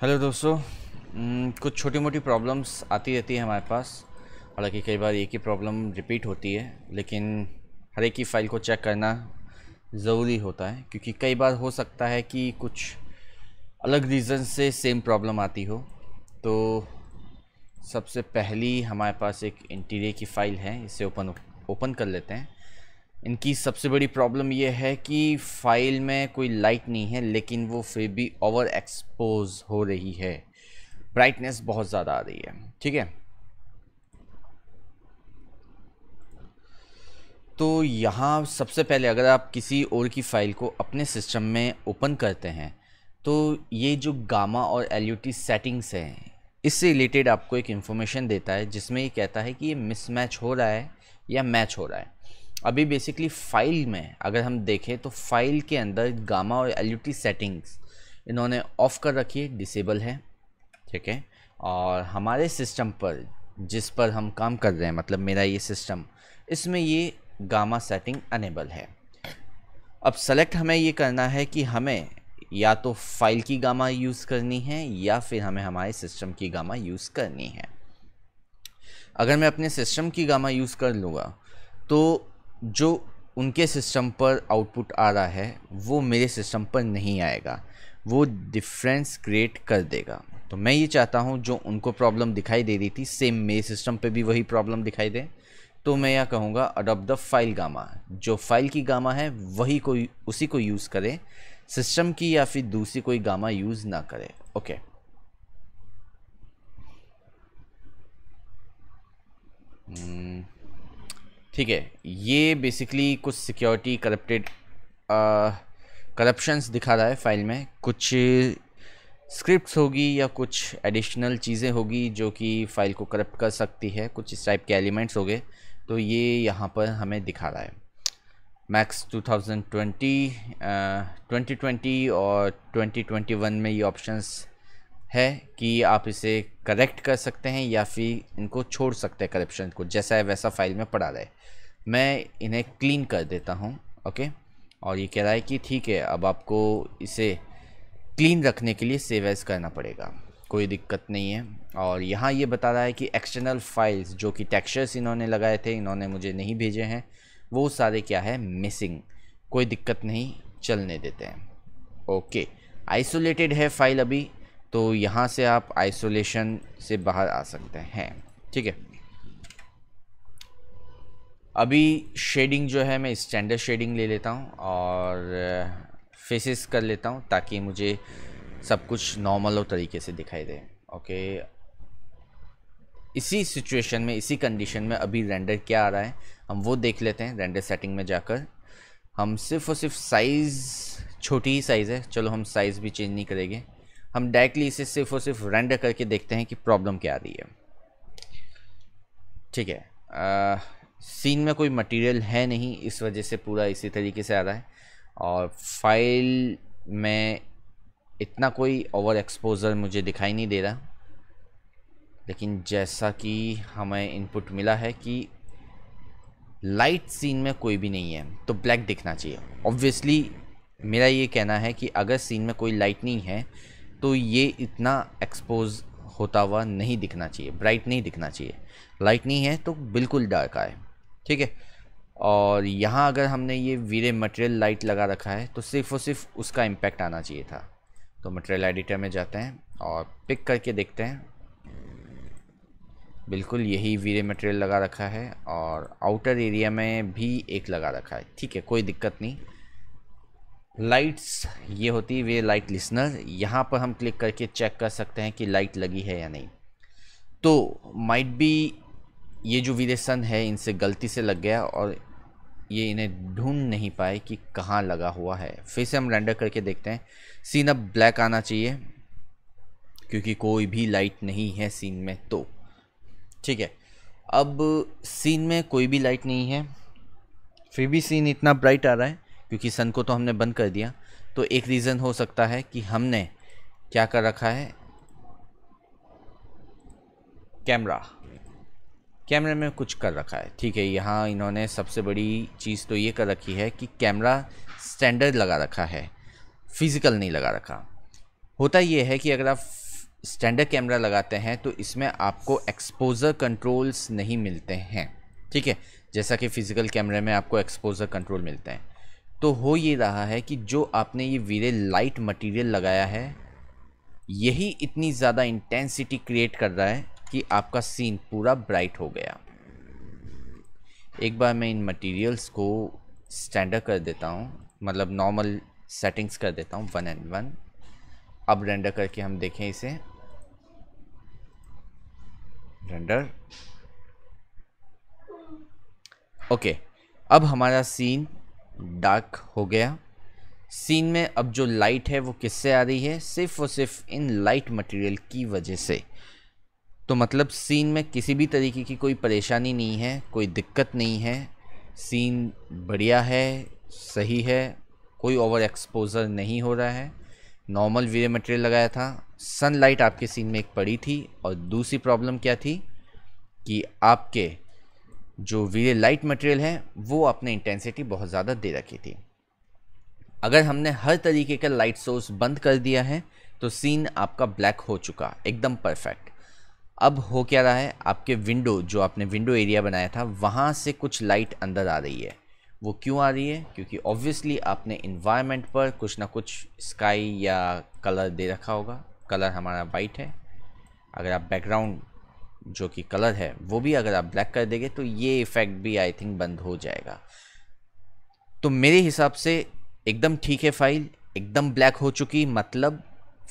Hello दोस्तों कुछ छोटी मोटी प्रॉब्लम्स आती रहती है हमारे पास हालांकि कई बार एक ही प्रॉब्लम रिपीट होती है लेकिन हर एक ही फ़ाइल को चेक करना ज़रूरी होता है क्योंकि कई बार हो सकता है कि कुछ अलग रीज़न से सेम प्रॉब्लम आती हो तो सबसे पहली हमारे पास एक इंटीरियर की फ़ाइल है इसे ओपन ओपन कर लेते हैं इनकी सबसे बड़ी प्रॉब्लम ये है कि फाइल में कोई लाइट नहीं है लेकिन वो फिर भी ओवर एक्सपोज हो रही है ब्राइटनेस बहुत ज़्यादा आ रही है ठीक है तो यहाँ सबसे पहले अगर आप किसी और की फ़ाइल को अपने सिस्टम में ओपन करते हैं तो ये जो गामा और एल सेटिंग्स हैं इससे रिलेटेड आपको एक इन्फॉर्मेशन देता है जिसमें ये कहता है कि ये मिसमैच हो रहा है या मैच हो रहा है अभी बेसिकली फाइल में अगर हम देखें तो फाइल के अंदर गामा और एल सेटिंग्स इन्होंने ऑफ़ कर रखी है डिसेबल है ठीक है और हमारे सिस्टम पर जिस पर हम काम कर रहे हैं मतलब मेरा ये सिस्टम इसमें ये गामा सेटिंग अनेबल है अब सेलेक्ट हमें ये करना है कि हमें या तो फाइल की गामा यूज़ करनी है या फिर हमें हमारे सिस्टम की गामा यूज़ करनी है अगर मैं अपने सिस्टम की गामा यूज़ कर लूँगा तो जो उनके सिस्टम पर आउटपुट आ रहा है वो मेरे सिस्टम पर नहीं आएगा वो डिफरेंस क्रिएट कर देगा तो मैं ये चाहता हूँ जो उनको प्रॉब्लम दिखाई दे रही थी सेम मेरे सिस्टम पे भी वही प्रॉब्लम दिखाई दे तो मैं यह कहूँगा अडोप्ट द फाइल गामा जो फाइल की गामा है वही को उसी को यूज़ करें सिस्टम की या फिर दूसरी कोई गामा यूज़ ना करें ओके okay. Hmm. ठीक है ये बेसिकली कुछ सिक्योरिटी करप्टेड करप्शंस दिखा रहा है फाइल में कुछ स्क्रिप्ट्स होगी या कुछ एडिशनल चीज़ें होगी जो कि फ़ाइल को करप्ट कर सकती है कुछ इस टाइप के एलिमेंट्स हो गए तो ये यहाँ पर हमें दिखा रहा है मैक्स 2020 2020 और 2021 में ये ऑप्शंस है कि आप इसे करेक्ट कर सकते हैं या फिर इनको छोड़ सकते हैं करप्शन को जैसा है वैसा फाइल में पड़ा रहे मैं इन्हें क्लीन कर देता हूँ ओके और ये कह रहा है कि ठीक है अब आपको इसे क्लीन रखने के लिए सेव एज करना पड़ेगा कोई दिक्कत नहीं है और यहाँ ये बता रहा है कि एक्सटर्नल फाइल्स जो कि टेक्सचर्स इन्होंने लगाए थे इन्होंने मुझे नहीं भेजे हैं वो सारे क्या है मिसिंग कोई दिक्कत नहीं चलने देते हैं ओके आइसोलेटेड है फाइल अभी तो यहाँ से आप आइसोलेशन से बाहर आ सकते हैं ठीक है अभी शेडिंग जो है मैं स्टैंडर्ड शेडिंग ले लेता हूँ और फेसेस uh, कर लेता हूँ ताकि मुझे सब कुछ नॉर्मल और तरीके से दिखाई दे ओके इसी सिचुएशन में इसी कंडीशन में अभी रेंडर क्या आ रहा है हम वो देख लेते हैं रेंडर सेटिंग में जाकर हम सिर्फ और सिर्फ साइज़ छोटी ही साइज़ है चलो हम साइज़ भी चेंज नहीं करेंगे हम डायरेक्टली इसे सिर्फ और सिर्फ रेंडर करके देखते हैं कि प्रॉब्लम क्या आ रही है ठीक है आ, सीन में कोई मटेरियल है नहीं इस वजह से पूरा इसी तरीके से आ रहा है और फाइल में इतना कोई ओवर एक्सपोजर मुझे दिखाई नहीं दे रहा लेकिन जैसा कि हमें इनपुट मिला है कि लाइट सीन में कोई भी नहीं है तो ब्लैक दिखना चाहिए ऑब्वियसली मेरा ये कहना है कि अगर सीन में कोई लाइट नहीं है तो ये इतना एक्सपोज होता हुआ नहीं दिखना चाहिए ब्राइट नहीं दिखना चाहिए लाइट नहीं है तो बिल्कुल डार्क आए ठीक है और यहाँ अगर हमने ये वीरे मटेरियल लाइट लगा रखा है तो सिर्फ और सिर्फ उसका इम्पेक्ट आना चाहिए था तो मटेरियल एडिटर में जाते हैं और पिक करके देखते हैं बिल्कुल यही वीरे मटेरियल लगा रखा है और आउटर एरिया में भी एक लगा रखा है ठीक है कोई दिक्कत नहीं लाइट्स ये होती है वे लाइट लिसनर यहाँ पर हम क्लिक करके चेक कर सकते हैं कि लाइट लगी है या नहीं तो माइट बी ये जो विरेसन है इनसे गलती से लग गया और ये इन्हें ढूंढ नहीं पाए कि कहाँ लगा हुआ है फिर से हम रेंडर करके देखते हैं सीन अब ब्लैक आना चाहिए क्योंकि कोई भी लाइट नहीं है सीन में तो ठीक है अब सीन में कोई भी लाइट नहीं है फिर भी सीन इतना ब्राइट आ रहा है क्योंकि सन को तो हमने बंद कर दिया तो एक रीज़न हो सकता है कि हमने क्या कर रखा है कैमरा कैमरे में कुछ कर रखा है ठीक है यहाँ इन्होंने सबसे बड़ी चीज़ तो ये कर रखी है कि कैमरा स्टैंडर्ड लगा रखा है फिज़िकल नहीं लगा रखा होता ये है कि अगर आप स्टैंडर्ड कैमरा लगाते हैं तो इसमें आपको एक्सपोज़र कंट्रोल्स नहीं मिलते हैं ठीक है जैसा कि फ़िज़िकल कैमरे में आपको एक्सपोज़र कंट्रोल मिलते हैं तो हो ये रहा है कि जो आपने ये वीरे लाइट मटेरियल लगाया है यही इतनी ज़्यादा इंटेंसिटी क्रिएट कर रहा है कि आपका सीन पूरा ब्राइट हो गया एक बार मैं इन मटेरियल्स को स्टैंडर्ड कर देता हूँ मतलब नॉर्मल सेटिंग्स कर देता हूँ वन एंड वन अब रेंडर करके हम देखें इसे रेंडर ओके अब हमारा सीन डार्क हो गया सीन में अब जो लाइट है वो किससे आ रही है सिर्फ और सिर्फ इन लाइट मटेरियल की वजह से तो मतलब सीन में किसी भी तरीके की कोई परेशानी नहीं है कोई दिक्कत नहीं है सीन बढ़िया है सही है कोई ओवर एक्सपोजर नहीं हो रहा है नॉर्मल वीडियो मटेरियल लगाया था सनलाइट आपके सीन में एक पड़ी थी और दूसरी प्रॉब्लम क्या थी कि आपके जो वीरे लाइट मटेरियल है वो आपने इंटेंसिटी बहुत ज़्यादा दे रखी थी अगर हमने हर तरीके का लाइट सोर्स बंद कर दिया है तो सीन आपका ब्लैक हो चुका एकदम परफेक्ट अब हो क्या रहा है आपके विंडो जो आपने विंडो एरिया बनाया था वहाँ से कुछ लाइट अंदर आ रही है वो क्यों आ रही है क्योंकि ऑब्वियसली आपने इन्वायरमेंट पर कुछ ना कुछ स्काई या कलर दे रखा होगा कलर हमारा वाइट है अगर आप बैकग्राउंड जो कि कलर है वो भी अगर आप ब्लैक कर देंगे तो ये इफ़ेक्ट भी आई थिंक बंद हो जाएगा तो मेरे हिसाब से एकदम ठीक है फाइल एकदम ब्लैक हो चुकी मतलब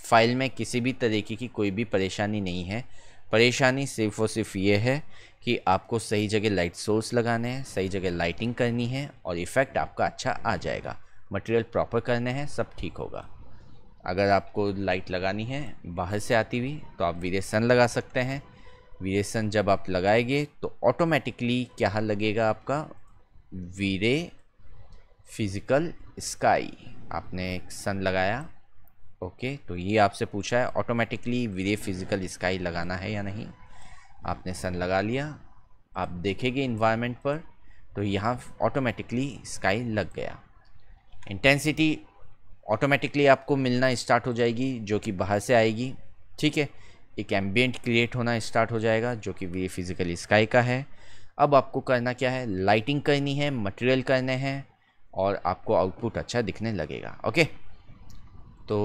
फाइल में किसी भी तरीके की कोई भी परेशानी नहीं है परेशानी सिर्फ और सिर्फ ये है कि आपको सही जगह लाइट सोर्स लगाने हैं सही जगह लाइटिंग करनी है और इफ़ेक्ट आपका अच्छा आ जाएगा मटेरियल प्रॉपर करने हैं सब ठीक होगा अगर आपको लाइट लगानी है बाहर से आती हुई तो आप वीरे सन लगा सकते हैं वीरेसन जब आप लगाएंगे तो ऑटोमेटिकली क्या लगेगा आपका वीरे फिज़िकल स्काई आपने एक सन लगाया ओके तो ये आपसे पूछा है ऑटोमेटिकली वीरे फिज़िकल स्काई लगाना है या नहीं आपने सन लगा लिया आप देखेंगे इन्वायरमेंट पर तो यहाँ ऑटोमेटिकली स्काई लग गया इंटेंसिटी ऑटोमेटिकली आपको मिलना स्टार्ट हो जाएगी जो कि बाहर से आएगी ठीक है एक एम्बियट क्रिएट होना स्टार्ट हो जाएगा जो कि वे फिज़िकल स्काई का है अब आपको करना क्या है लाइटिंग करनी है मटेरियल करने हैं और आपको आउटपुट अच्छा दिखने लगेगा ओके तो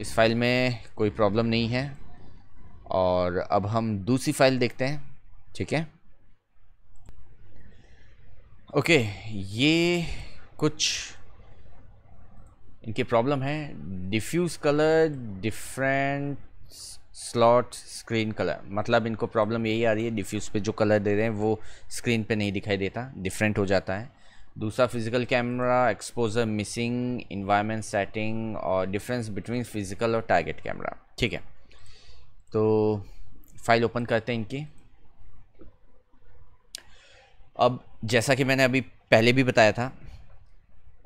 इस फाइल में कोई प्रॉब्लम नहीं है और अब हम दूसरी फाइल देखते हैं ठीक है ओके ये कुछ इनके प्रॉब्लम है diffuse colour different slot screen colour मतलब इनको प्रॉब्लम यही आ रही है डिफ्यूज़ पे जो कलर दे रहे हैं वो स्क्रीन पे नहीं दिखाई देता डिफरेंट हो जाता है दूसरा physical camera exposure missing environment setting और डिफरेंस बिटवीन फिज़िकल और टारगेट कैमरा ठीक है तो फाइल ओपन करते हैं इनकी अब जैसा कि मैंने अभी पहले भी बताया था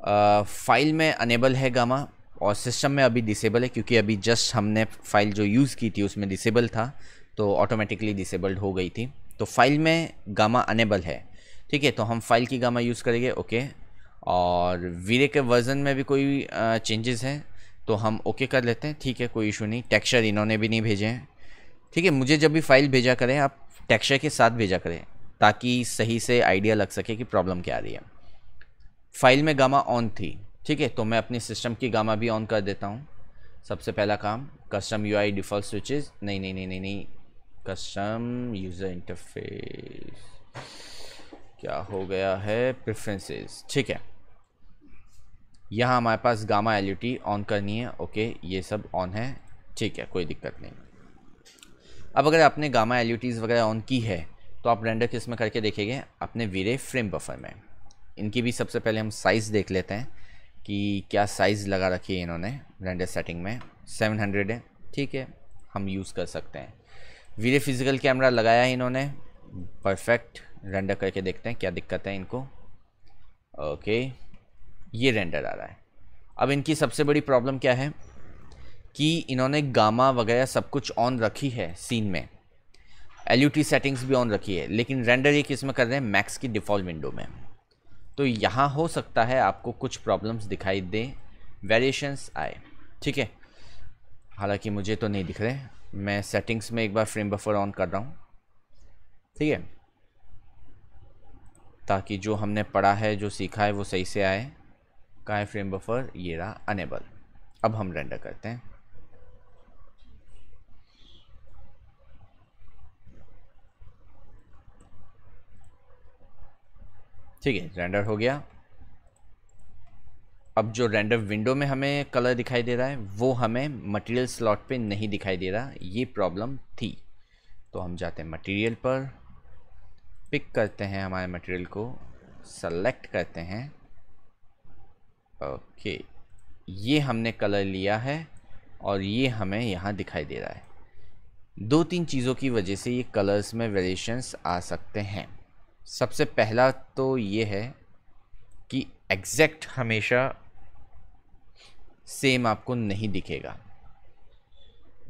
आ, फाइल में अनेबल है गामा और सिस्टम में अभी डिसेबल है क्योंकि अभी जस्ट हमने फाइल जो यूज़ की थी उसमें डिसेबल था तो ऑटोमेटिकली डिसेबल्ड हो गई थी तो फाइल में गामा अनेबल है ठीक है तो हम फाइल की गामा यूज़ करेंगे ओके और वीरे के वर्ज़न में भी कोई चेंजेस हैं तो हम ओके कर लेते हैं ठीक है कोई इशू नहीं टेक्सचर इन्होंने भी नहीं भेजे हैं ठीक है मुझे जब भी फाइल भेजा करें आप टेक्सचर के साथ भेजा करें ताकि सही से आइडिया लग सके कि प्रॉब्लम क्या आ रही है फाइल में गामा ऑन थी ठीक है तो मैं अपनी सिस्टम की गामा भी ऑन कर देता हूँ सबसे पहला काम custom U I default switches नहीं नहीं नहीं नहीं नहीं कस्टम यूज़र इंटरफेस क्या हो गया है प्रेफरेंसेस ठीक है यहाँ हमारे पास गामा एल ऑन करनी है ओके ये सब ऑन है ठीक है कोई दिक्कत नहीं अब अगर आपने गामा एल वगैरह ऑन की है तो आप रेंडर किस में करके देखेंगे अपने वीरे फ्रेम बफर में इनकी भी सबसे पहले हम साइज़ देख लेते हैं कि क्या साइज़ लगा रखी है इन्होंने रेंडर सेटिंग में 700 है ठीक है हम यूज़ कर सकते हैं वीरे फिज़िकल कैमरा लगाया है इन्होंने परफेक्ट रेंडर करके देखते हैं क्या दिक्कत है इनको ओके ये रेंडर आ रहा है अब इनकी सबसे बड़ी प्रॉब्लम क्या है कि इन्होंने गामा वगैरह सब कुछ ऑन रखी है सीन में एल सेटिंग्स भी ऑन रखी है लेकिन रेंडर ये किस में कर रहे हैं मैक्स की डिफ़ॉल्ट विंडो में तो यहाँ हो सकता है आपको कुछ प्रॉब्लम्स दिखाई दें वेरिएशंस आए ठीक है हालांकि मुझे तो नहीं दिख रहे मैं सेटिंग्स में एक बार फ्रेम बफर ऑन कर रहा हूँ ठीक है ताकि जो हमने पढ़ा है जो सीखा है वो सही से आए कहाँ है फ्रेम बफर ये रहा अनेबल अब हम रेंडर करते हैं ठीक है रेंडर हो गया अब जो रेंडर विंडो में हमें कलर दिखाई दे रहा है वो हमें मटेरियल स्लॉट पे नहीं दिखाई दे रहा ये प्रॉब्लम थी तो हम जाते हैं मटेरियल पर पिक करते हैं हमारे मटेरियल को सेलेक्ट करते हैं ओके ये हमने कलर लिया है और ये हमें यहाँ दिखाई दे रहा है दो तीन चीज़ों की वजह से ये कलर्स में वेरिएशंस आ सकते हैं सबसे पहला तो ये है कि एग्जैक्ट हमेशा सेम आपको नहीं दिखेगा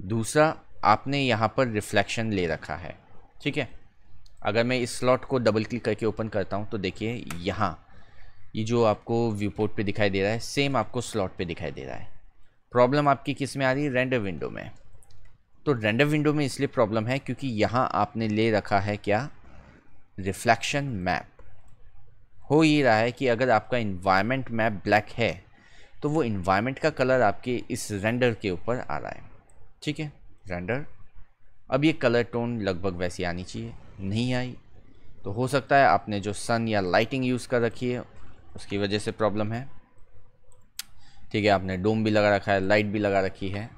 दूसरा आपने यहाँ पर रिफ्लेक्शन ले रखा है ठीक है अगर मैं इस स्लॉट को डबल क्लिक करके ओपन करता हूँ तो देखिए यहाँ ये जो आपको व्यू पे पर दिखाई दे रहा है सेम आपको स्लॉट पे दिखाई दे रहा है प्रॉब्लम आपकी किस में आ रही है रेंडर विंडो में तो रेंडर विंडो में इसलिए प्रॉब्लम है क्योंकि यहाँ आपने ले रखा है क्या रिफ्लेक्शन मैप हो ये रहा है कि अगर आपका इन्वायरमेंट मैप ब्लैक है तो वो इन्वायरमेंट का कलर आपके इस रेंडर के ऊपर आ रहा है ठीक है रेंडर अब ये कलर टोन लगभग वैसी आनी चाहिए नहीं आई तो हो सकता है आपने जो सन या लाइटिंग यूज़ कर रखी है उसकी वजह से प्रॉब्लम है ठीक है आपने डोम भी लगा रखा है लाइट भी लगा रखी है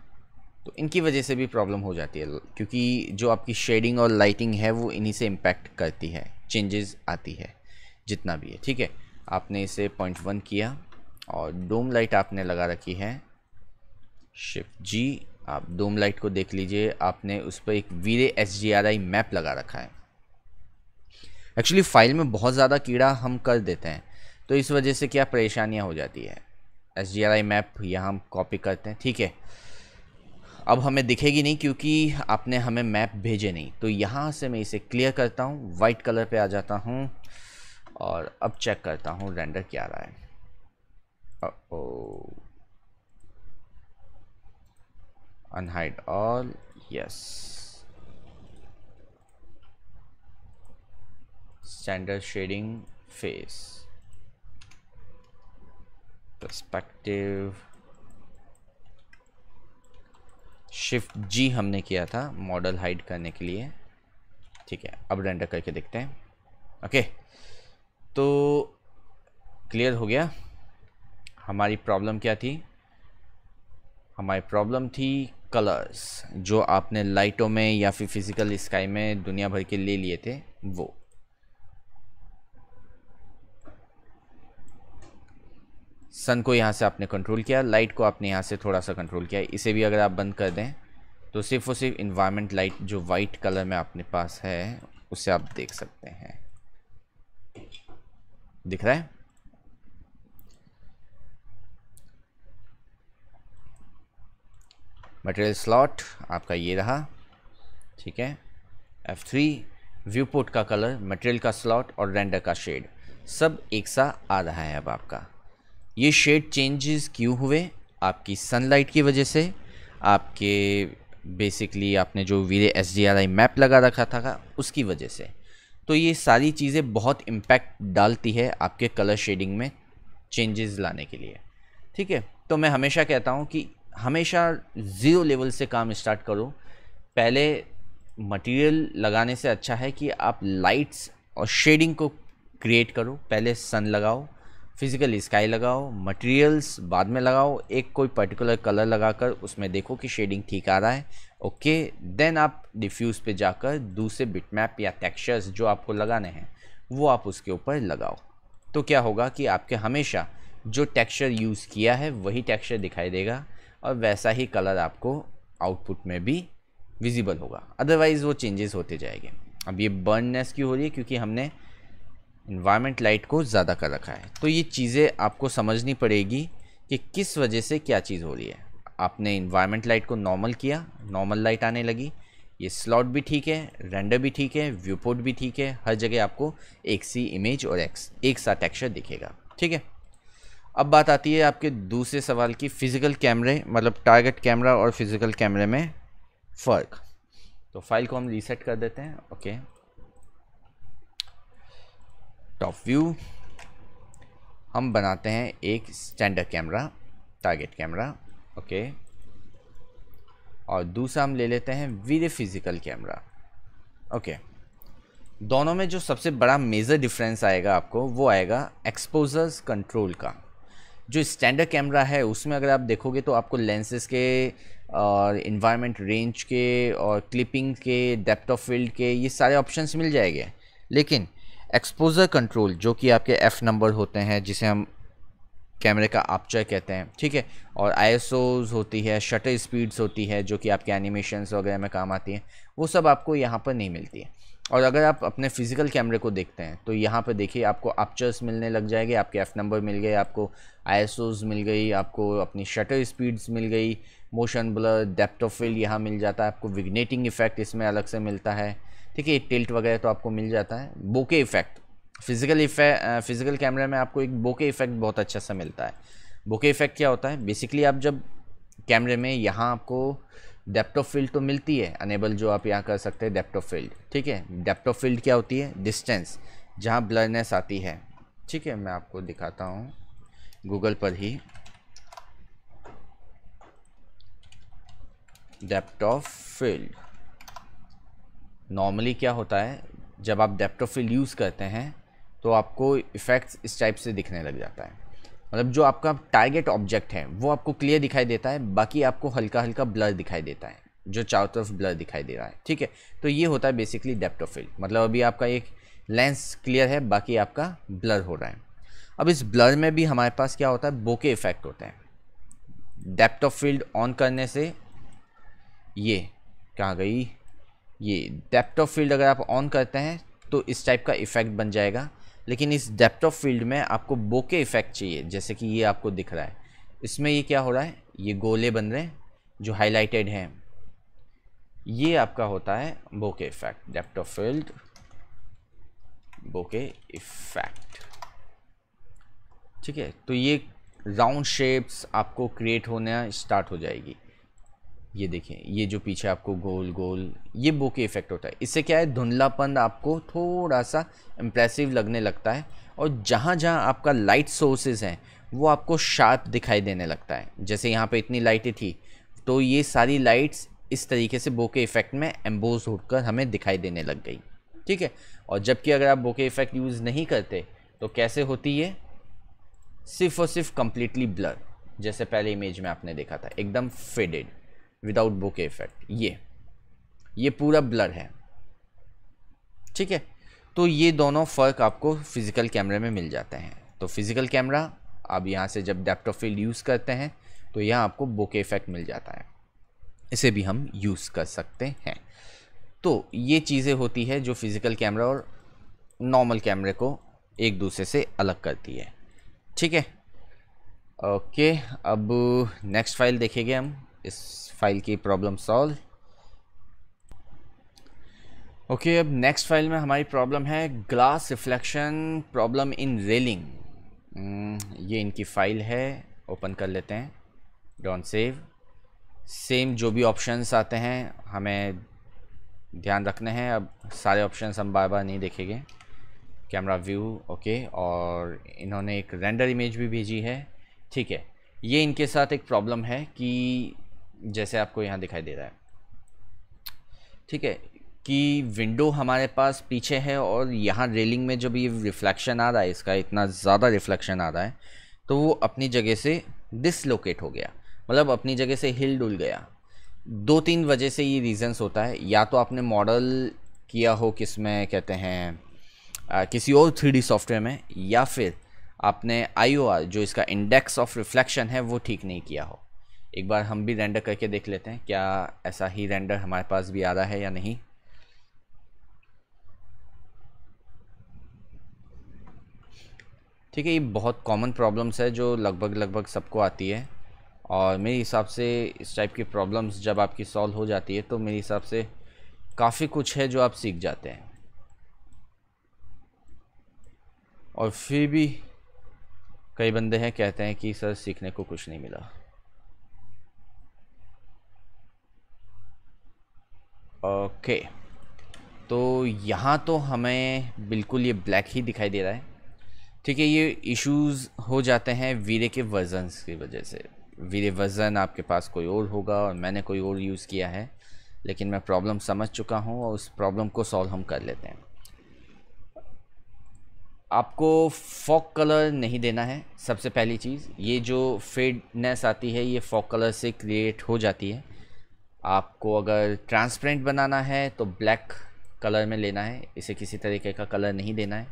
तो इनकी वजह से भी प्रॉब्लम हो जाती है क्योंकि जो आपकी शेडिंग और लाइटिंग है वो इन्हीं से इम्पैक्ट करती है चेंजेस आती है जितना भी है ठीक है आपने इसे पॉइंट वन किया और डोम लाइट आपने लगा रखी है शिफ्ट जी आप डोम लाइट को देख लीजिए आपने उस पर एक वीरे एस आर आई मैप लगा रखा है एक्चुअली फाइल में बहुत ज़्यादा कीड़ा हम कर देते हैं तो इस वजह से क्या परेशानियाँ हो जाती है S G R I map यहाँ हम कॉपी करते हैं ठीक है अब हमें दिखेगी नहीं क्योंकि आपने हमें मैप भेजे नहीं तो यहाँ से मैं इसे क्लियर करता हूँ वाइट कलर पे आ जाता हूँ और अब चेक करता हूँ रेंडर क्या रहा है oh unhide all yes standard shading face perspective shift G हमने किया था मॉडल हाइड करने के लिए ठीक है अब रेंडर करके देखते हैं ओके तो क्लियर हो गया हमारी प्रॉब्लम क्या थी हमारी प्रॉब्लम थी कलर्स जो आपने लाइटों में या फिर फिज़िकल स्काई में दुनिया भर के ले लिए थे वो सन को यहाँ से आपने कंट्रोल किया लाइट को आपने यहाँ से थोड़ा सा कंट्रोल किया इसे भी अगर आप बंद कर दें तो सिर्फ और सिर्फ इन्वायरमेंट लाइट जो वाइट कलर में आपने पास है उसे आप देख सकते हैं दिख रहा है मटेरियल स्लॉट आपका ये रहा ठीक है एफ थ्री व्यू पोर्ट का कलर मटेरियल का स्लॉट और रेंडर का शेड सब एक सा आ रहा है अब आपका ये शेड चेंजेस क्यों हुए आपकी सनलाइट की वजह से आपके बेसिकली आपने जो वीरे एस मैप लगा रखा था उसकी वजह से तो ये सारी चीज़ें बहुत इम्पैक्ट डालती है आपके कलर शेडिंग में चेंजेस लाने के लिए ठीक है तो मैं हमेशा कहता हूँ कि हमेशा ज़ीरो लेवल से काम स्टार्ट करो पहले मटेरियल लगाने से अच्छा है कि आप लाइट्स और शेडिंग को क्रिएट करो पहले सन लगाओ फिज़िकली स्काई लगाओ मटेरियल्स बाद में लगाओ एक कोई पर्टिकुलर कलर लगाकर उसमें देखो कि शेडिंग ठीक आ रहा है ओके देन आप डिफ्यूज़ पे जाकर दूसरे बिटमैप या टेक्सचर्स जो आपको लगाने हैं वो आप उसके ऊपर लगाओ तो क्या होगा कि आपके हमेशा जो टेक्सचर यूज़ किया है वही टेक्सचर दिखाई देगा और वैसा ही कलर आपको आउटपुट में भी विजिबल होगा अदरवाइज़ वो चेंजेस होते जाएंगे अब ये बर्ननेस की हो रही है क्योंकि हमने इन्वायरमेंट लाइट को ज़्यादा कर रखा है तो ये चीज़ें आपको समझनी पड़ेगी कि किस वजह से क्या चीज़ हो रही है आपने इन्वायरमेंट लाइट को नॉर्मल किया नॉर्मल लाइट आने लगी ये स्लॉट भी ठीक है रेंडर भी ठीक है व्यूपोर्ट भी ठीक है हर जगह आपको एक सी इमेज और एक, एक सा टेक्सचर दिखेगा ठीक है अब बात आती है आपके दूसरे सवाल की फ़िज़िकल कैमरे मतलब टारगेट कैमरा और फिज़िकल कैमरे में फ़र्क तो फाइल को हम रीसेट कर देते हैं ओके टॉप व्यू हम बनाते हैं एक standard camera target camera okay और दूसरा हम ले लेते हैं विद फिज़िकल कैमरा ओके दोनों में जो सबसे बड़ा मेजर डिफरेंस आएगा आपको वो आएगा एक्सपोजर्स कंट्रोल का जो स्टैंडर्ड कैमरा है उसमें अगर आप देखोगे तो आपको लेंसेज के और इन्वायरमेंट रेंज के और क्लिपिंग के डेप्थ ऑफ फील्ड के ये सारे ऑप्शंस मिल जाएंगे लेकिन एक्सपोजर कंट्रोल जो कि आपके एफ़ नंबर होते हैं जिसे हम कैमरे का आपचर कहते हैं ठीक है और आई होती है शटर स्पीड्स होती है जो कि आपके एनिमेशन वगैरह में काम आती हैं वो सब आपको यहाँ पर नहीं मिलती है और अगर आप अपने फ़िज़िकल कैमरे को देखते हैं तो यहाँ पर देखिए आपको अपचर्स मिलने लग जाएंगे आपके एफ़ नंबर मिल गए आपको आई मिल गई आपको अपनी शटर स्पीड्स मिल गई motion blur depth of field यहाँ मिल जाता है आपको विग्नेटिंग इफ़ेक्ट इसमें अलग से मिलता है ठीक है टिल्ट वगैरह तो आपको मिल जाता है bokeh effect physical effect physical कैमरे में आपको एक बोके इफेक्ट बहुत अच्छा सा मिलता है बोके इफेक्ट क्या होता है बेसिकली आप जब कैमरे में यहाँ आपको डेप्ट ऑफ फील्ड तो मिलती है अनेबल जो आप यहाँ कर सकते हैं डेप्ट ऑफ फील्ड ठीक है डेप्ट ऑफ फील्ड क्या होती है डिस्टेंस जहाँ ब्लरनेस आती है ठीक है मैं आपको दिखाता हूँ गूगल पर ही डेप्ट ऑफ फील्ड नॉर्मली क्या होता है जब आप डेप्टोफिल यूज़ करते हैं तो आपको इफ़ेक्ट्स इस टाइप से दिखने लग जाता है मतलब जो आपका टारगेट ऑब्जेक्ट है वो आपको क्लियर दिखाई देता है बाकी आपको हल्का हल्का ब्लर दिखाई देता है जो चारों तरफ ब्लर दिखाई दे रहा है ठीक है तो ये होता है बेसिकली डेप्टोफिल मतलब अभी आपका एक लेंस क्लियर है बाकी आपका ब्लर हो रहा है अब इस ब्लर में भी हमारे पास क्या होता है बोके इफेक्ट होते हैं डेप्ट ऑफ फील्ड ऑन करने से ये कहाँ गई ये डेप्थ ऑफ फील्ड अगर आप ऑन करते हैं तो इस टाइप का इफेक्ट बन जाएगा लेकिन इस डेप्थ ऑफ फील्ड में आपको बोके इफेक्ट चाहिए जैसे कि ये आपको दिख रहा है इसमें ये क्या हो रहा है ये गोले बन रहे हैं जो हाईलाइटेड हैं ये आपका होता है bokeh effect depth of field bokeh effect ठीक है तो ये राउंड शेप्स आपको क्रिएट होना स्टार्ट हो जाएगी ये देखें ये जो पीछे आपको गोल गोल ये बो के इफ़ेक्ट होता है इससे क्या है धुंधलापन आपको थोड़ा सा इम्प्रेसिव लगने लगता है और जहाँ जहाँ आपका लाइट सोर्सेज हैं वो आपको शार्प दिखाई देने लगता है जैसे यहाँ पे इतनी लाइटें थी तो ये सारी लाइट्स इस तरीके से बोके इफ़ेक्ट में एम्बोज होकर हमें दिखाई देने लग गई ठीक है और जबकि अगर आप बोके इफ़ेक्ट यूज़ नहीं करते तो कैसे होती है सिर्फ और सिर्फ कम्प्लीटली ब्लर जैसे पहले इमेज में आपने देखा था एकदम फेडेड विदाउट बुके इफेक्ट ये ये पूरा ब्लर है ठीक है तो ये दोनों फ़र्क आपको फिज़िकल कैमरे में मिल जाते हैं तो फिज़िकल कैमरा आप यहाँ से जब डेप्ट ऑफ फील्ड यूज़ करते हैं तो यहाँ आपको बुके इफेक्ट मिल जाता है इसे भी हम यूज़ कर सकते हैं तो ये चीज़ें होती है जो फिज़िकल कैमरा और नॉर्मल कैमरे को एक दूसरे से अलग करती है ठीक है ओके अब नेक्स्ट फाइल देखेंगे हम इस फाइल की प्रॉब्लम सॉल्व ओके अब नेक्स्ट फाइल में हमारी प्रॉब्लम है glass reflection problem in railing hmm, ये इनकी फ़ाइल है ओपन कर लेते हैं डॉन्ट सेव सेम जो भी ऑप्शंस आते हैं हमें ध्यान रखने हैं अब सारे ऑप्शंस हम बार बार नहीं देखेंगे कैमरा व्यू ओके और इन्होंने एक रेंडर इमेज भी भेजी है ठीक है ये इनके साथ एक प्रॉब्लम है कि जैसे आपको यहाँ दिखाई दे रहा है ठीक है कि विंडो हमारे पास पीछे है और यहाँ रेलिंग में जब ये रिफ्लेक्शन आ रहा है इसका इतना ज़्यादा रिफ्लेक्शन आ रहा है तो वो अपनी जगह से डिसलोकेट हो गया मतलब अपनी जगह से हिल डुल गया दो तीन वजह से ये रीज़न्स होता है या तो आपने मॉडल किया हो किस में कहते हैं आ, किसी और थ्री सॉफ्टवेयर में या फिर आपने आई जो इसका इंडेक्स ऑफ रिफ्लेक्शन है वो ठीक नहीं किया हो एक बार हम भी रेंडर करके देख लेते हैं क्या ऐसा ही रेंडर हमारे पास भी आ रहा है या नहीं ठीक है ये बहुत कॉमन प्रॉब्लम्स है जो लगभग लगभग सबको आती है और मेरे हिसाब से इस टाइप की प्रॉब्लम्स जब आपकी सॉल्व हो जाती है तो मेरे हिसाब से काफ़ी कुछ है जो आप सीख जाते हैं और फिर भी कई बंदे हैं कहते हैं कि सर सीखने को कुछ नहीं मिला ओके तो यहाँ तो हमें बिल्कुल ये ब्लैक ही दिखाई दे रहा है ठीक है ये इश्यूज हो जाते हैं वीरे के वज़न की वजह से वीरे वर्जन आपके पास कोई और होगा और मैंने कोई और यूज़ किया है लेकिन मैं प्रॉब्लम समझ चुका हूँ और उस प्रॉब्लम को सॉल्व हम कर लेते हैं आपको फॉक कलर नहीं देना है सबसे पहली चीज़ ये जो फेडनेस आती है ये फॉक कलर से क्रिएट हो जाती है आपको अगर ट्रांसपेरेंट बनाना है तो ब्लैक कलर में लेना है इसे किसी तरीके का कलर नहीं देना है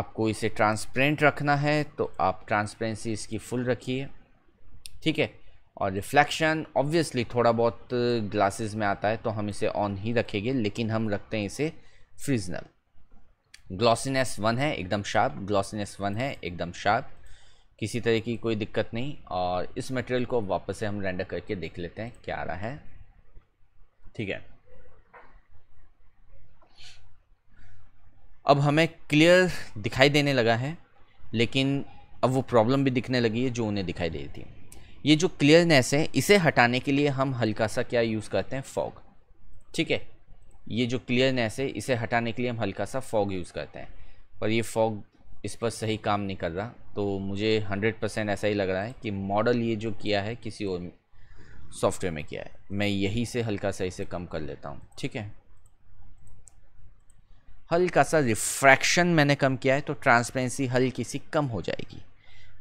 आपको इसे ट्रांसपेरेंट रखना है तो आप ट्रांसपेरेंसी इसकी फुल रखिए ठीक है और रिफ्लेक्शन ऑब्वियसली थोड़ा बहुत ग्लासेस में आता है तो हम इसे ऑन ही रखेंगे लेकिन हम रखते हैं इसे फ्रिजनल ग्लॉसिनेस वन है एकदम शार्प ग्लॉसिनेस वन है एकदम शार्प किसी तरह की कोई दिक्कत नहीं और इस मटेरियल को वापस से हम रेंडर करके देख लेते हैं क्या आ रहा है ठीक है अब हमें क्लियर दिखाई देने लगा है लेकिन अब वो प्रॉब्लम भी दिखने लगी है जो उन्हें दिखाई दे रही थी ये जो क्लियरनेस है इसे हटाने के लिए हम हल्का सा क्या यूज़ करते हैं फॉग ठीक है ये जो क्लियरनेस है इसे हटाने के लिए हम हल्का सा फॉग यूज़ करते हैं पर ये फॉग इस पर सही काम नहीं कर रहा तो मुझे हंड्रेड परसेंट ऐसा ही लग रहा है कि मॉडल ये जो किया है किसी और सॉफ्टवेयर में किया है मैं यही से हल्का सा इसे कम कर लेता हूँ ठीक है हल्का सा रिफ्रैक्शन मैंने कम किया है तो ट्रांसपेरेंसी हल्की सी कम हो जाएगी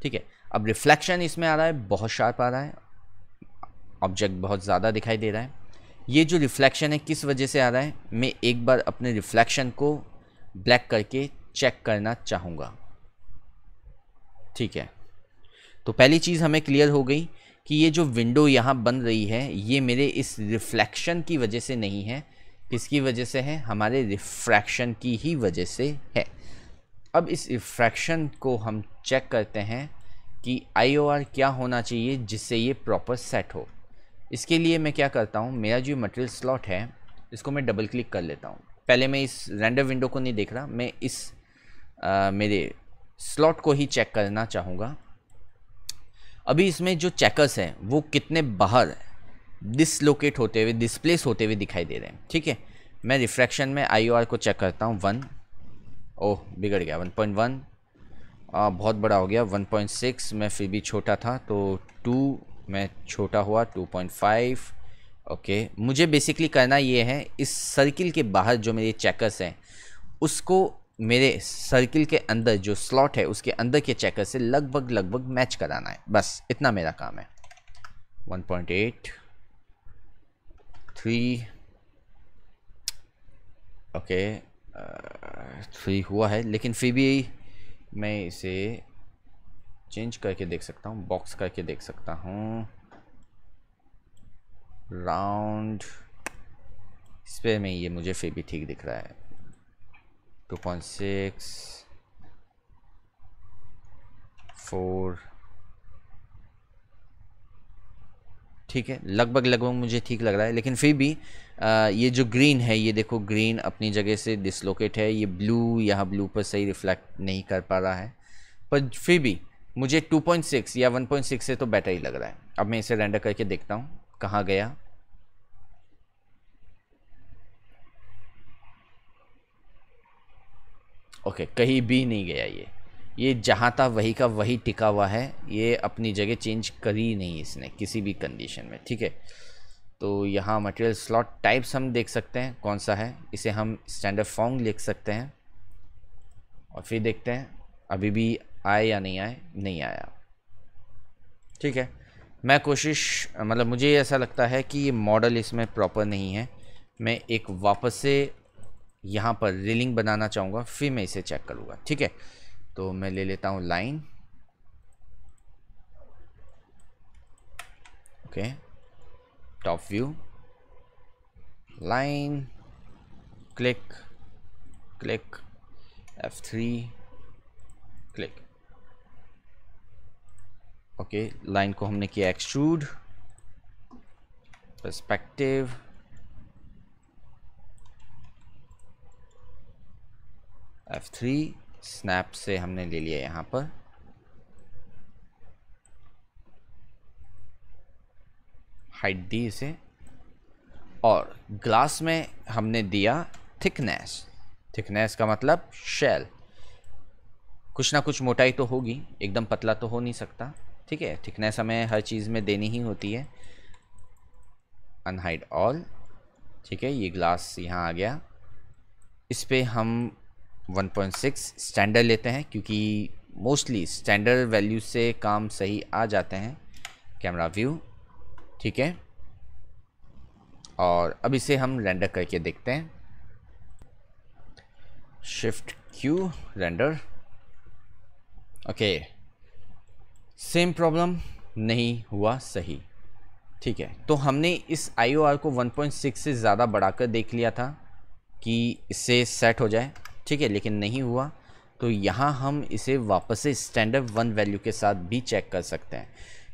ठीक है अब रिफ्लेक्शन इसमें आ रहा है बहुत शार्प आ रहा है ऑब्जेक्ट बहुत ज़्यादा दिखाई दे रहा है ये जो रिफ्लेक्शन है किस वजह से आ रहा है मैं एक बार अपने रिफ्लेक्शन को ब्लैक करके चेक करना चाहूँगा ठीक है तो पहली चीज़ हमें क्लियर हो गई कि ये जो विंडो यहाँ बन रही है ये मेरे इस रिफ्लेक्शन की वजह से नहीं है किसकी वजह से है हमारे रिफ्रैक्शन की ही वजह से है अब इस रिफ्रैक्शन को हम चेक करते हैं कि आई क्या होना चाहिए जिससे ये प्रॉपर सेट हो इसके लिए मैं क्या करता हूँ मेरा जो मटेरियल स्लॉट है इसको मैं डबल क्लिक कर लेता हूँ पहले मैं इस रेंडर विंडो को नहीं देख रहा मैं इस मेरे स्लॉट को ही चेक करना चाहूँगा अभी इसमें जो चेकर्स हैं वो कितने बाहर डिसलोकेट होते हुए डिसप्लेस होते हुए दिखाई दे रहे हैं ठीक है मैं रिफ्रैक्शन में आई को चेक करता हूँ वन ओह बिगड़ गया वन पॉइंट वन बहुत बड़ा हो गया वन पॉइंट सिक्स मैं फिर भी छोटा था तो टू मैं छोटा हुआ टू पॉइंट फाइव ओके मुझे बेसिकली करना ये है इस सर्किल के बाहर जो मेरे चेकर्स हैं उसको मेरे सर्किल के अंदर जो स्लॉट है उसके अंदर के चेकर से लगभग लगभग मैच कराना है बस इतना मेरा काम है 1.8 थ्री ओके थ्री हुआ है लेकिन फिर भी मैं इसे चेंज करके देख सकता हूँ बॉक्स करके देख सकता हूँ राउंड इस पर में ये मुझे फिर भी ठीक दिख रहा है 2.6 ठीक है लगभग लगभग मुझे ठीक लग रहा है लेकिन फिर भी आ, ये जो ग्रीन है ये देखो ग्रीन अपनी जगह से डिसलोकेट है ये ब्लू यहाँ ब्लू पर सही रिफ्लेक्ट नहीं कर पा रहा है पर फिर भी मुझे 2.6 या 1.6 से तो बेटर ही लग रहा है अब मैं इसे रेंडर करके देखता हूँ कहाँ गया ओके कहीं भी नहीं गया ये ये जहाँ था वही का वही टिका हुआ है ये अपनी जगह चेंज करी नहीं इसने किसी भी कंडीशन में ठीक है तो यहाँ मटेरियल स्लॉट टाइप्स हम देख सकते हैं कौन सा है इसे हम स्टैंडर्ड फॉर्म लिख सकते हैं और फिर देखते हैं अभी भी आए या नहीं आए नहीं आया ठीक है मैं कोशिश मतलब मुझे ऐसा लगता है कि ये मॉडल इसमें प्रॉपर नहीं है मैं एक वापस से यहाँ पर रेलिंग बनाना चाहूँगा फिर मैं इसे चेक करूँगा ठीक है तो मैं ले लेता हूँ line okay top view line click click F3 click okay line को हमने किया एक्सट्रूड पर्सपेक्टिव F3 स्नैप से हमने ले लिया यहाँ पर हाइट दी इसे और ग्लास में हमने दिया थिकनेस थिकनेस का मतलब शेल कुछ ना कुछ मोटाई तो होगी एकदम पतला तो हो नहीं सकता ठीक है थिकनेस हमें हर चीज़ में देनी ही होती है अनहाइड ऑल ठीक है ये ग्लास यहाँ आ गया इस पर हम 1.6 स्टैंडर्ड लेते हैं क्योंकि मोस्टली स्टैंडर्ड वैल्यू से काम सही आ जाते हैं कैमरा व्यू ठीक है और अब इसे हम रेंडर करके देखते हैं shift Q render okay same problem नहीं हुआ सही ठीक है तो हमने इस आईओआर को 1.6 से ज़्यादा बढ़ाकर देख लिया था कि इससे सेट हो जाए ठीक है लेकिन नहीं हुआ तो यहाँ हम इसे वापस से स्टैंडर्ड वन वैल्यू के साथ भी चेक कर सकते हैं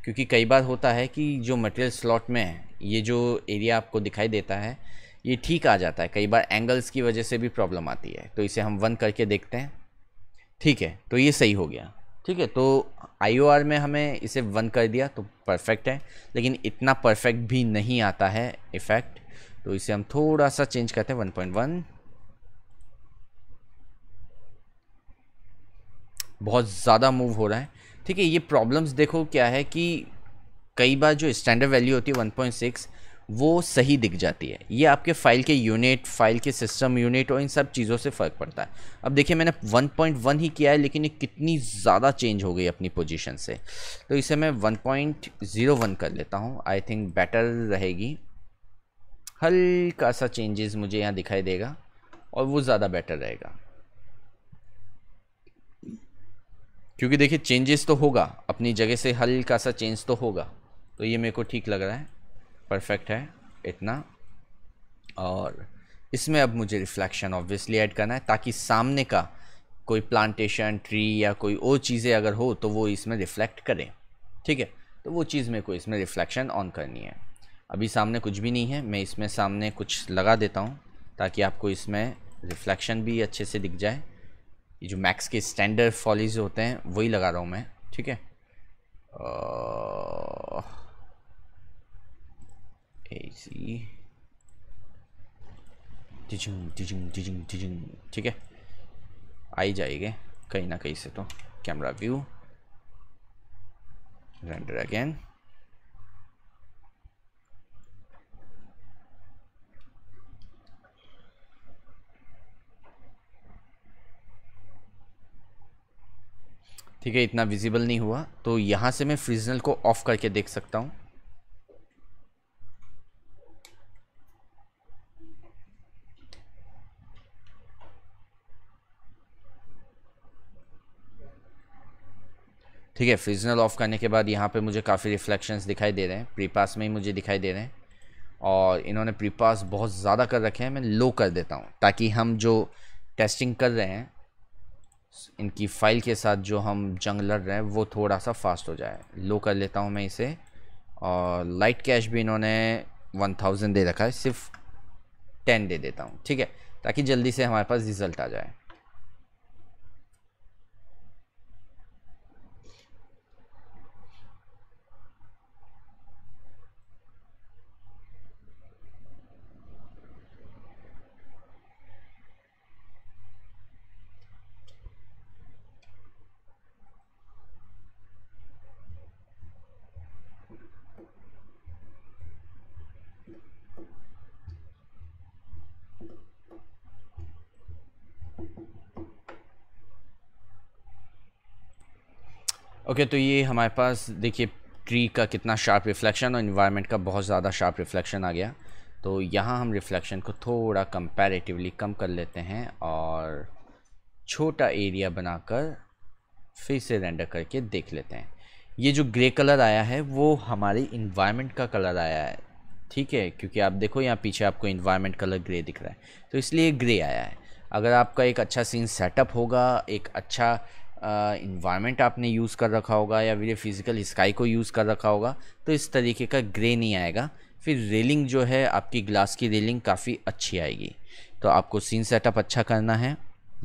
क्योंकि कई बार होता है कि जो मटेरियल स्लॉट में है ये जो एरिया आपको दिखाई देता है ये ठीक आ जाता है कई बार एंगल्स की वजह से भी प्रॉब्लम आती है तो इसे हम वन करके देखते हैं ठीक है तो ये सही हो गया ठीक है तो आई में हमें इसे वन कर दिया तो परफेक्ट है लेकिन इतना परफेक्ट भी नहीं आता है इफ़ेक्ट तो इसे हम थोड़ा सा चेंज करते हैं वन बहुत ज़्यादा मूव हो रहा है ठीक है ये प्रॉब्लम्स देखो क्या है कि कई बार जो स्टैंडर्ड वैल्यू होती है 1.6 वो सही दिख जाती है ये आपके फाइल के यूनिट फाइल के सिस्टम यूनिट और इन सब चीज़ों से फ़र्क पड़ता है अब देखिए मैंने 1.1 ही किया है लेकिन ये कितनी ज़्यादा चेंज हो गई अपनी पोजीशन से तो इसे मैं 1.01 कर लेता हूँ आई थिंक बेटर रहेगी हल्का सा चेंजेस मुझे यहाँ दिखाई देगा और वो ज़्यादा बेटर रहेगा क्योंकि देखिए चेंजेस तो होगा अपनी जगह से हल्का सा चेंज तो होगा तो ये मेरे को ठीक लग रहा है परफेक्ट है इतना और इसमें अब मुझे रिफ्लेक्शन ऑब्वियसली ऐड करना है ताकि सामने का कोई प्लांटेशन ट्री या कोई और चीज़ें अगर हो तो वो इसमें रिफ्लेक्ट करें ठीक है तो वो चीज़ मेरे को इसमें रिफ्लेक्शन ऑन करनी है अभी सामने कुछ भी नहीं है मैं इसमें सामने कुछ लगा देता हूँ ताकि आपको इसमें रिफ्लेक्शन भी अच्छे से दिख जाए ये जो मैक्स के स्टैंडर्ड फॉलीज होते हैं वही लगा रहा हूँ मैं ठीक है ठीक है आ ही जाएंगे कहीं ना कहीं से तो कैमरा व्यू रेंडर अगेन ठीक है इतना विजिबल नहीं हुआ तो यहाँ से मैं फ्रिजनल को ऑफ करके देख सकता हूँ ठीक है फ्रिजनल ऑफ करने के बाद यहाँ पे मुझे काफ़ी रिफ्लेक्शंस दिखाई दे रहे हैं प्रीपास में ही मुझे दिखाई दे रहे हैं और इन्होंने प्रीपास बहुत ज़्यादा कर रखे हैं मैं लो कर देता हूँ ताकि हम जो टेस्टिंग कर रहे हैं इनकी फ़ाइल के साथ जो हम जंग लड़ रहे हैं वो थोड़ा सा फास्ट हो जाए लो कर लेता हूँ मैं इसे और लाइट कैश भी इन्होंने वन थाउजेंड दे रखा है सिर्फ टेन दे देता हूँ ठीक है ताकि जल्दी से हमारे पास रिज़ल्ट आ जाए ओके okay, तो ये हमारे पास देखिए ट्री का कितना शार्प रिफ्लेक्शन और इन्वायरमेंट का बहुत ज़्यादा शार्प रिफ्लेक्शन आ गया तो यहाँ हम रिफ्लेक्शन को थोड़ा कंपैरेटिवली कम कर लेते हैं और छोटा एरिया बनाकर फिर से रेंडर करके देख लेते हैं ये जो ग्रे कलर आया है वो हमारे इन्वायरमेंट का कलर आया है ठीक है क्योंकि आप देखो यहाँ पीछे आपको इन्वायरमेंट कलर ग्रे दिख रहा है तो इसलिए ग्रे आया है अगर आपका एक अच्छा सीन सेटअप होगा एक अच्छा इन्वायरमेंट आपने यूज़ कर रखा होगा या फिर फिज़िकल स्काई को यूज़ कर रखा होगा तो इस तरीके का ग्रे नहीं आएगा फिर रेलिंग जो है आपकी ग्लास की रेलिंग काफ़ी अच्छी आएगी तो आपको सीन सेटअप अच्छा करना है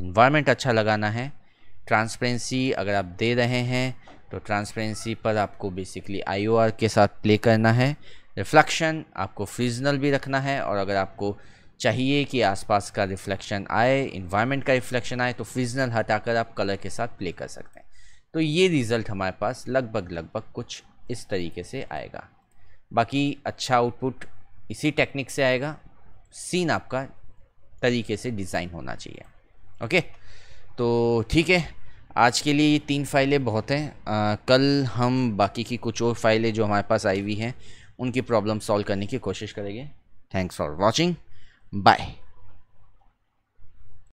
इन्वायरमेंट अच्छा लगाना है ट्रांसपेरेंसी अगर आप दे रहे हैं तो ट्रांसपेरेंसी पर आपको बेसिकली आईओआर के साथ प्ले करना है रिफ्लेक्शन आपको फ्रीजनल भी रखना है और अगर आपको चाहिए कि आसपास का रिफ्लेक्शन आए इन्वायरमेंट का रिफ्लेक्शन आए तो फिजनल हटाकर आप कलर के साथ प्ले कर सकते हैं तो ये रिज़ल्ट हमारे पास लगभग लगभग कुछ इस तरीके से आएगा बाकी अच्छा आउटपुट इसी टेक्निक से आएगा सीन आपका तरीके से डिज़ाइन होना चाहिए ओके तो ठीक है आज के लिए ये तीन फाइलें बहुत हैं कल हम बाकी की कुछ और फाइलें जो हमारे पास आई हुई हैं उनकी प्रॉब्लम सॉल्व करने की कोशिश करेंगे थैंक्स फॉर वॉचिंग Bye.